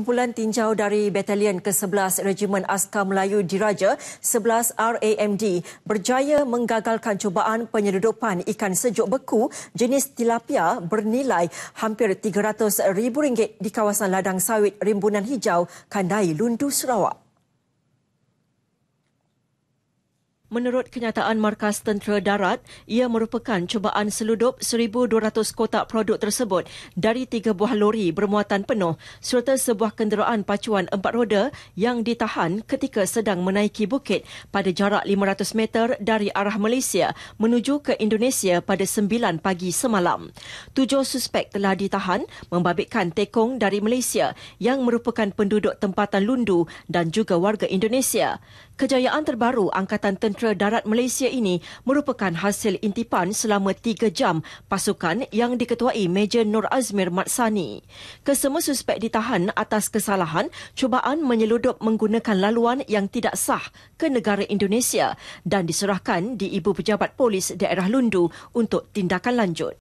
Kumpulan tinjau dari Batalion ke-11 Regimen Askar Melayu Diraja 11 RAMD berjaya menggagalkan cubaan penyeludupan ikan sejuk beku jenis tilapia bernilai hampir RM300,000 di kawasan ladang sawit Rimbunan Hijau, Kandai, Lundu, Sarawak. Menurut kenyataan Markas Tentera Darat, ia merupakan cubaan seludup 1,200 kotak produk tersebut dari tiga buah lori bermuatan penuh serta sebuah kenderaan pacuan empat roda yang ditahan ketika sedang menaiki bukit pada jarak 500 meter dari arah Malaysia menuju ke Indonesia pada 9 pagi semalam. Tujuh suspek telah ditahan membabitkan tekong dari Malaysia yang merupakan penduduk tempatan Lundu dan juga warga Indonesia. Kejayaan terbaru Angkatan Tentera Darat Malaysia ini merupakan hasil intipan selama tiga jam pasukan yang diketuai Major Nur Azmir Matsani. Kesemua suspek ditahan atas kesalahan cubaan menyeludup menggunakan laluan yang tidak sah ke negara Indonesia dan diserahkan di Ibu Pejabat Polis Daerah Lundu untuk tindakan lanjut.